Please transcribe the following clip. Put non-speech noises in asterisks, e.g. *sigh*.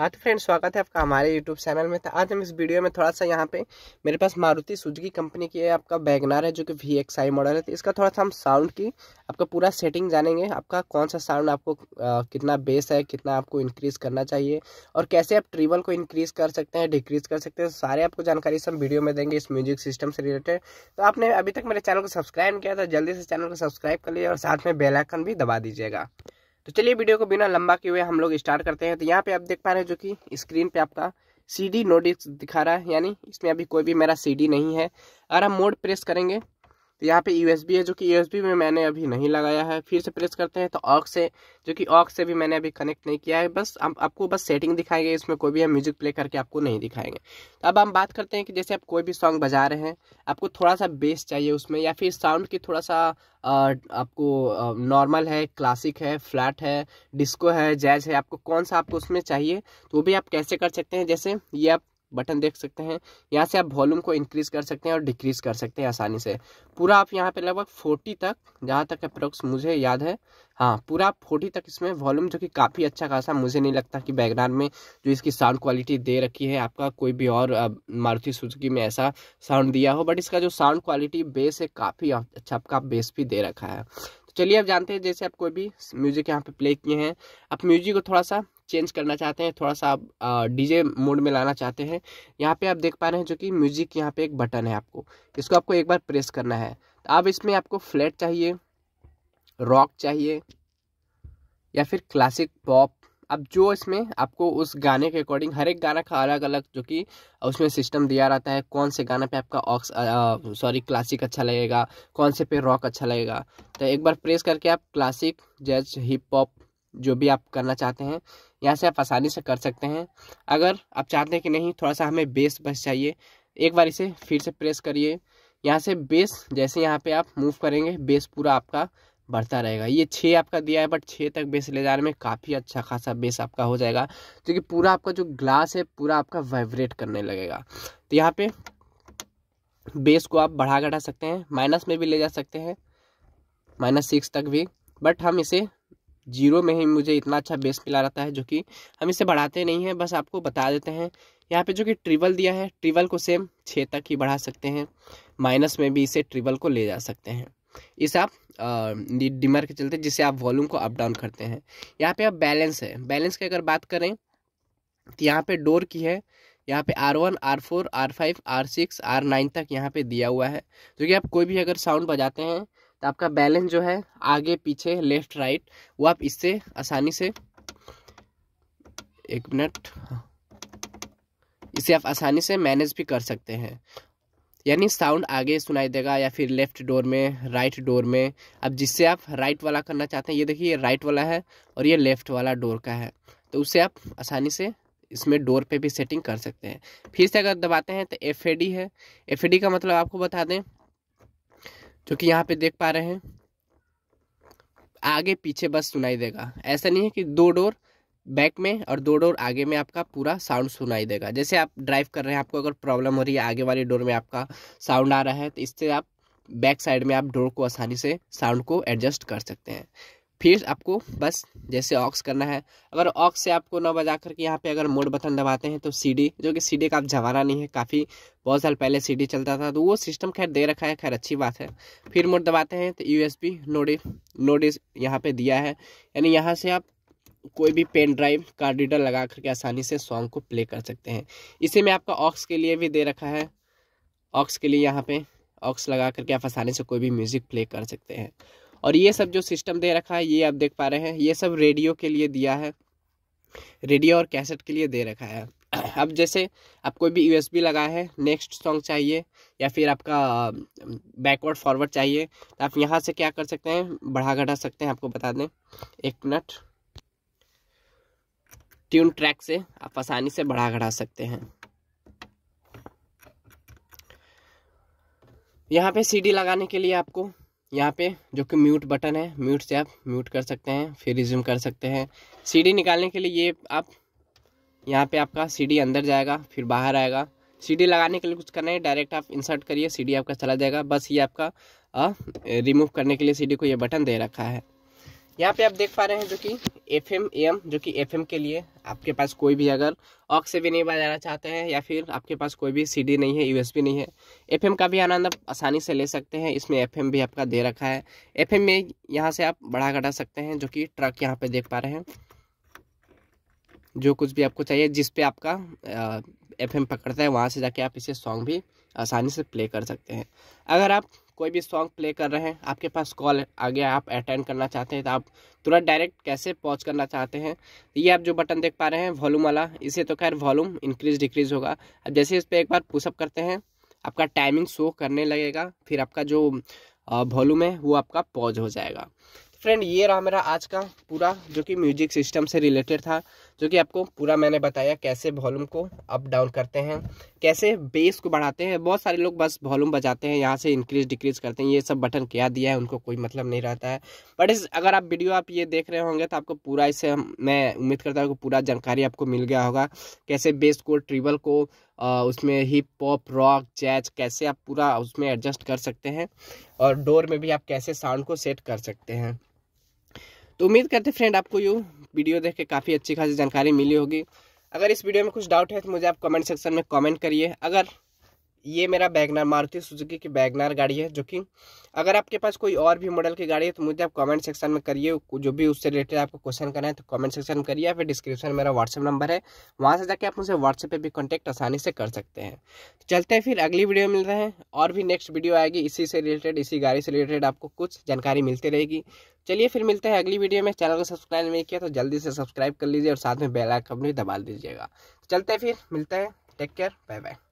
हाँ तो फ्रेंड स्वागत है आपका हमारे यूट्यूब चैनल में तो आज हम इस वीडियो में थोड़ा सा यहाँ पे मेरे पास मारुति सुजुकी कंपनी की है आपका बैगनार है जो कि वी एक्स आई मॉडल है तो इसका थोड़ा सा हम साउंड की आपका पूरा सेटिंग जानेंगे आपका कौन सा साउंड आपको आ, कितना बेस है कितना आपको इंक्रीज़ करना चाहिए और कैसे आप ट्रिबल को इंक्रीज़ कर सकते हैं डिक्रीज़ कर सकते हैं तो सारे आपको जानकारी इस हम वीडियो में देंगे इस म्यूजिक सिस्टम से रिलेटेड तो आपने अभी तक मेरे चैनल को सब्सक्राइब किया था जल्दी से चैनल को सब्सक्राइब कर लीजिए और साथ में बेलाइकन भी दबा दीजिएगा तो चलिए वीडियो को बिना लंबा किए हुए हम लोग स्टार्ट करते हैं तो यहाँ पे आप देख पा रहे हैं जो कि स्क्रीन पे आपका सी डी नो दिखा रहा है यानी इसमें अभी कोई भी मेरा सी डी नहीं है अगर हम मोड प्रेस करेंगे तो यहाँ पे यू है जो कि यू में मैंने अभी नहीं लगाया है फिर से प्रेस करते हैं तो ऑक से जो कि ऑक से भी मैंने अभी कनेक्ट नहीं किया है बस हम आपको बस सेटिंग दिखाएंगे इसमें कोई भी हम म्यूजिक प्ले करके आपको नहीं दिखाएंगे तो अब हम बात करते हैं कि जैसे आप कोई भी सॉन्ग बजा रहे हैं आपको थोड़ा सा बेस चाहिए उसमें या फिर साउंड की थोड़ा सा आ, आपको नॉर्मल है क्लासिक है फ्लैट है डिस्को है जैज है आपको कौन सा आपको उसमें चाहिए तो वो भी आप कैसे कर सकते हैं जैसे ये आप बटन देख सकते हैं यहाँ से आप वॉल्यूम को इंक्रीज़ कर सकते हैं और डिक्रीज़ कर सकते हैं आसानी से पूरा आप यहाँ पे लगभग फोर्टी तक जहाँ तक अप्रोक्स मुझे याद है हाँ पूरा आप फोर्टी तक इसमें वॉल्यूम जो कि काफ़ी अच्छा खासा मुझे नहीं लगता कि बैकग्राउंड में जो इसकी साउंड क्वालिटी दे रखी है आपका कोई भी और मारुति सुजुकी में ऐसा साउंड दिया हो बट इसका जो साउंड क्वालिटी बेस है काफ़ी अच्छा आपका बेस भी दे रखा है तो चलिए अब जानते हैं जैसे आप कोई भी म्यूजिक यहाँ पे प्ले किए हैं आप म्यूजिक को थोड़ा सा चेंज करना चाहते हैं थोड़ा सा आप डीजे मोड में लाना चाहते हैं यहाँ पे आप देख पा रहे हैं जो कि म्यूजिक यहाँ पे एक बटन है आपको इसको आपको एक बार प्रेस करना है अब तो इसमें आपको फ्लैट चाहिए रॉक चाहिए या फिर क्लासिक पॉप अब जो इसमें आपको उस गाने के अकॉर्डिंग हर एक गाना का अलग अलग जो कि उसमें सिस्टम दिया रहता है कौन से गाने पे आपका ऑक्स सॉरी क्लासिक अच्छा लगेगा कौन से पे रॉक अच्छा लगेगा तो एक बार प्रेस करके आप क्लासिक जज हिप हॉप जो भी आप करना चाहते हैं यहाँ से आप आसानी से कर सकते हैं अगर आप चाहते हैं कि नहीं थोड़ा सा हमें बेस बस चाहिए एक बार इसे फिर से प्रेस करिए यहाँ से बेस जैसे यहाँ पे आप मूव करेंगे बेस पूरा आपका बढ़ता रहेगा ये छः आपका दिया है बट छः तक बेस ले जाने में काफ़ी अच्छा खासा बेस आपका हो जाएगा क्योंकि पूरा आपका जो ग्लास है पूरा आपका वाइब्रेट करने लगेगा तो यहाँ पे बेस को आप बढ़ा घटा सकते हैं माइनस में भी ले जा सकते हैं माइनस सिक्स तक भी बट हम इसे जीरो में ही मुझे इतना अच्छा बेस मिला रहता है जो कि हम इसे बढ़ाते नहीं हैं बस आपको बता देते हैं यहाँ पे जो कि ट्रिबल दिया है ट्रिबल को सेम छः तक ही बढ़ा सकते हैं माइनस में भी इसे ट्रिबल को ले जा सकते हैं इस आप डिमर के चलते जिसे आप वॉल्यूम को अप डाउन करते हैं यहाँ पे आप बैलेंस है बैलेंस की अगर बात करें तो यहाँ पे डोर की है यहाँ पे R one R four R five R six R nine तक यहाँ पे दिया हुआ है जो कि आप कोई भी अगर साउंड बजाते हैं तो आपका बैलेंस जो है आगे पीछे लेफ्ट राइट वो आप इससे आसानी से एक मिनट हाँ, इसे आप आसानी से मैनेज भी कर सकते हैं यानी साउंड आगे सुनाई देगा या फिर लेफ्ट डोर में राइट डोर में अब जिससे आप राइट वाला करना चाहते हैं ये देखिए ये राइट वाला है और ये लेफ्ट वाला डोर का है तो उसे आप आसानी से इसमें डोर पे भी सेटिंग कर सकते हैं फिर से अगर दबाते हैं तो एफ है एफ का मतलब आपको बता दें जो कि यहाँ पे देख पा रहे हैं आगे पीछे बस सुनाई देगा ऐसा नहीं है कि दो डोर बैक में और दो डोर आगे में आपका पूरा साउंड सुनाई देगा जैसे आप ड्राइव कर रहे हैं आपको अगर प्रॉब्लम हो रही है आगे वाले डोर में आपका साउंड आ रहा है तो इससे आप बैक साइड में आप डोर को आसानी से साउंड को एडजस्ट कर सकते हैं फिर आपको बस जैसे ऑक्स करना है अगर ऑक्स से आपको ना बजा करके यहाँ पे अगर मोड बटन दबाते हैं तो सीडी जो कि सीडी का आप जमाना नहीं है काफ़ी बहुत साल पहले सीडी चलता था तो वो सिस्टम खैर दे रखा है खैर अच्छी बात है फिर मोड दबाते हैं तो यू एस पी नोडे नोडिस यहाँ पर दिया है यानी यहाँ से आप कोई भी पेन ड्राइव कार रीडर लगा करके आसानी से सॉन्ग को प्ले कर सकते हैं इसी में आपका ऑक्स के लिए भी दे रखा है ऑक्स के लिए यहाँ पे ऑक्स लगा करके आप आसानी से कोई भी म्यूज़िक प्ले कर सकते हैं और ये सब जो सिस्टम दे रखा है ये आप देख पा रहे हैं ये सब रेडियो के लिए दिया है रेडियो और कैसेट के लिए दे रखा है *clears throat* अब जैसे आप कोई भी यूएसबी लगा है नेक्स्ट सॉन्ग चाहिए या फिर आपका बैकवर्ड फॉरवर्ड चाहिए तो आप यहाँ से क्या कर सकते हैं बढ़ा घटा सकते हैं आपको बता दें एक मिनट ट्यून ट्रैक से आप आसानी से बढ़ा घटा सकते हैं यहाँ पे सीडी लगाने के लिए आपको यहाँ पे जो कि म्यूट बटन है म्यूट से आप म्यूट कर सकते हैं फिर रिज्यूम कर सकते हैं सीडी निकालने के लिए ये आप यहाँ पे आपका सीडी अंदर जाएगा फिर बाहर आएगा सीडी लगाने के लिए कुछ करना है डायरेक्ट आप इंसर्ट करिए सीडी आपका चला जाएगा बस ये आपका रिमूव करने के लिए सीडी को ये बटन दे रखा है यहाँ पे आप देख पा रहे हैं जो कि एफ एम एम जो कि एफ एम के लिए आपके पास कोई भी अगर ऑक से भी नहीं बजाना चाहते हैं या फिर आपके पास कोई भी सीडी नहीं है यूएसबी नहीं है एफ एम का भी आनंद आप आसानी से ले सकते हैं इसमें एफ एम भी आपका दे रखा है एफ एम में यहाँ से आप बढ़ा घटा सकते हैं जो कि ट्रक यहाँ पे देख पा रहे हैं जो कुछ भी आपको चाहिए जिस पे आपका एफ एम पकड़ता है वहाँ से जाके आप इसे सॉन्ग भी आसानी से प्ले कर सकते हैं अगर आप कोई भी सॉन्ग प्ले कर रहे हैं आपके पास कॉल आ गया आप अटेंड करना चाहते हैं तो आप तुरंत डायरेक्ट कैसे पॉज करना चाहते हैं तो ये आप जो बटन देख पा रहे हैं वॉल्यूम वाला इसे तो खैर वॉल्यूम इंक्रीज डिक्रीज होगा अब जैसे इस पर एक बार पुशअप करते हैं आपका टाइमिंग शो करने लगेगा फिर आपका जो वॉल्यूम है वो आपका पॉज हो जाएगा फ्रेंड ये रहा मेरा आज का पूरा जो कि म्यूजिक सिस्टम से रिलेटेड था जो कि आपको पूरा मैंने बताया कैसे वॉल्यूम को अप डाउन करते हैं कैसे बेस को बढ़ाते हैं बहुत सारे लोग बस वॉल्यूम बजाते हैं यहाँ से इंक्रीज डिक्रीज करते हैं ये सब बटन क्या दिया है उनको कोई मतलब नहीं रहता है बट इस अगर आप वीडियो आप ये देख रहे होंगे तो आपको पूरा इससे मैं उम्मीद करता हूँ कि पूरा जानकारी आपको मिल गया होगा कैसे बेस को ट्रिबल को उसमें हिप हॉप रॉक जैज कैसे आप पूरा उसमें एडजस्ट कर सकते हैं और डोर में भी आप कैसे साउंड को सेट कर सकते हैं तो उम्मीद करते फ्रेंड आपको यू वीडियो देख के काफ़ी अच्छी खासी जानकारी मिली होगी अगर इस वीडियो में कुछ डाउट है तो मुझे आप कमेंट सेक्शन में कमेंट करिए अगर ये मेरा बैगनार मारुति सुजुकी की बैगनार गाड़ी है जो कि अगर आपके पास कोई और भी मॉडल की गाड़ी है तो मुझे आप कमेंट सेक्शन में करिए जो भी उससे रिलेटेड आपको क्वेश्चन करना है तो कमेंट सेक्शन में करिए या फिर डिस्क्रिप्शन मेरा व्हाट्सअप नंबर है वहाँ से जाके आप मुझे व्हाट्सएप पे भी कॉन्टैक्ट आसानी से कर सकते हैं तो चलते हैं फिर अगली वीडियो मिल रहे हैं और भी नेक्स्ट वीडियो आएगी इसी से रिलेटेड इसी गाड़ी से रिलेटेड आपको कुछ जानकारी मिलती रहेगी चलिए फिर मिलते हैं अगली वीडियो में चैनल को सब्सक्राइब नहीं किया तो जल्दी से सब्सक्राइब कर लीजिए और साथ में बेलाइकन भी दबा दीजिएगा चलते हैं फिर मिलते हैं टेक केयर बाय बाय